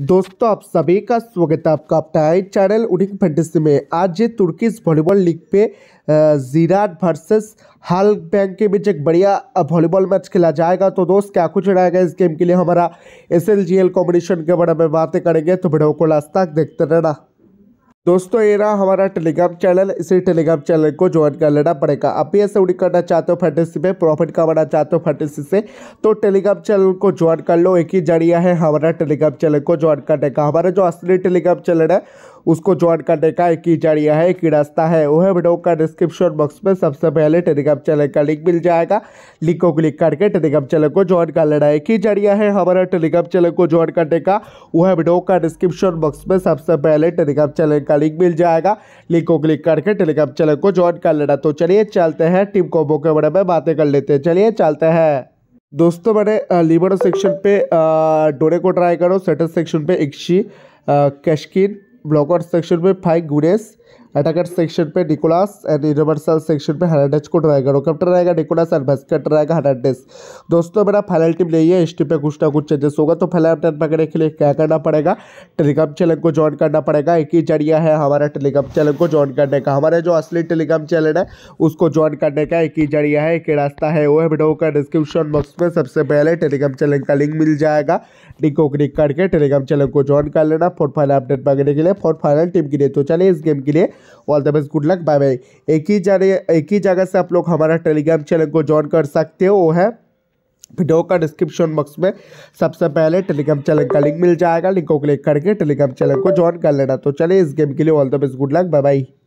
दोस्तों आप सभी का स्वागत है आपका अपना चैनल उडिंग फैंटेसी में आज ये तुर्की वॉलीबॉल लीग पे जीराट वर्सेस हाल बैंक के बीच एक बढ़िया वॉलीबॉल मैच खेला जाएगा तो दोस्त क्या कुछ रहेगा इस गेम के लिए हमारा S L G L competition के बारे में बातें करेंगे तो वीडियो को लास्ट तक देखते रहना दोस्तों ये रहा हमारा टेलीग्राम चैनल इसी टेलीग्राम चैनल को ज्वाइन कर लेना पड़ेगा आप भी ऐसे उड़ी करना चाहते हो फैटेसी में प्रॉफिट कमाना चाहते हो फैटेसी से तो टेलीग्राम चैनल को ज्वाइन कर लो एक ही जरिया है हमारा टेलीग्राम चैनल को ज्वाइन करने का हमारा जो असली टेलीग्राम चैनल है उसको ज्वाइन करने का एक ही जरिया है एक ही रास्ता है वह वीडियो का डिस्क्रिप्शन बॉक्स में सबसे पहले टेलीग्राम चैनल का लिंक मिल जाएगा लिंक को क्लिक करके टेलीग्राम चैनल को ज्वाइन कर लेना एक ही जरिया है हमारा टेलीग्राम चैनल को ज्वाइन करने का वह वीडियो का डिस्क्रिप्शन बॉक्स में सबसे पहले टेलीग्राम चैनल का लिंक मिल जाएगा लिंक को क्लिक करके टेलीग्राम चैनल को ज्वाइन कर लेना तो चलिए चलते हैं टीम कोबो के बारे में बातें कर लेते हैं चलिए चलते हैं दोस्तों मैंने लिबरो सेक्शन पे डोरे को ट्राई करो सेटल सेक्शन पे इक्शी कैशकिन ब्लॉगर सेक्शन में फाइव गुरेस अटैकर सेक्शन पे निकोलास एंड यूनिवर्सल सेक्शन पे हर्नाडेज को रहेगा रोकप्टर रहेगा निकोलास एंड भस्कट रहेगा हर्नाडेज दोस्तों मेरा फाइनल टीम यही है इस टीम पे कुछ ना कुछ चेंजेस होगा तो फाइनल अपडेट पकड़ने के लिए क्या करना पड़ेगा टेलीग्राम चैनल को ज्वाइन करना पड़ेगा एक ही जरिया है हमारा टेलीग्राम चैनल को ज्वाइन करने का हमारे जो असली टेलीग्राम चैनल है उसको ज्वाइन करने का एक ही जरिया है एक ही रास्ता है वो है वीडियो का डिस्क्रिप्शन बॉक्स में सबसे पहले टेलीग्राम चैनल का लिंक मिल जाएगा लिंक को क्लिक करके टेलीग्राम चैनल को ज्वाइन कर लेना फोर्थ फाइनल अपडेट पकड़ने के लिए फोर्थ फाइनल टीम के लिए तो चलिए इस गेम के लिए लिए all the best good luck bye bye एक ही जगह एक ही जगह से आप लोग हमारा टेलीग्राम चैनल को ज्वाइन कर सकते हो वो है वीडियो का डिस्क्रिप्शन बॉक्स में सबसे पहले टेलीग्राम चैनल का लिंक मिल जाएगा लिंक को क्लिक करके टेलीग्राम चैनल को ज्वाइन कर लेना तो चलिए इस गेम के लिए all the best good luck bye bye